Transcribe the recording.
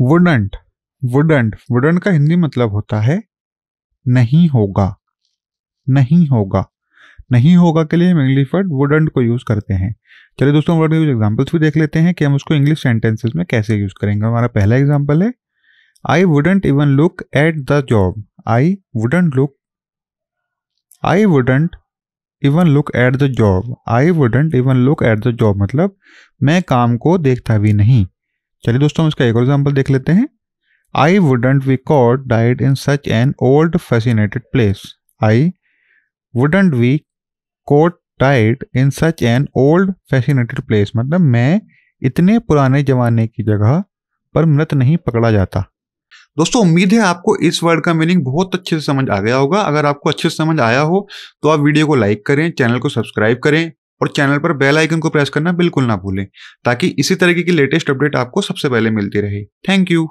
wouldn't wouldn't wouldn't का हिंदी मतलब होता है नहीं होगा नहीं होगा नहीं होगा के लिए हम इंग्लिश वर्ड वुडंट को यूज़ करते हैं चलिए दोस्तों वर्ड के कुछ एग्जाम्पल्स भी देख लेते हैं कि हम उसको इंग्लिश सेंटेंसेस में कैसे यूज़ करेंगे हमारा पहला एग्जाम्पल है I wouldn't even look at the job I wouldn't look I wouldn't even look at the job I wouldn't even look at the job मतलब मैं काम को देखता भी नहीं चलिए दोस्तों हम इसका एक और एग्जाम्पल देख लेते हैं I wouldn't be caught dead in such an old fascinated place I wouldn't be caught dead in such an old fascinated place मतलब मैं इतने पुराने जमाने की जगह पर मृत नहीं पकड़ा जाता दोस्तों उम्मीद है आपको इस वर्ड का मीनिंग बहुत अच्छे से समझ आ गया होगा अगर आपको अच्छे से समझ आया हो तो आप वीडियो को लाइक करें चैनल को सब्सक्राइब करें और चैनल पर बेल आइकन को प्रेस करना बिल्कुल ना भूलें ताकि इसी तरीके की लेटेस्ट अपडेट आपको सबसे पहले मिलती रहे थैंक यू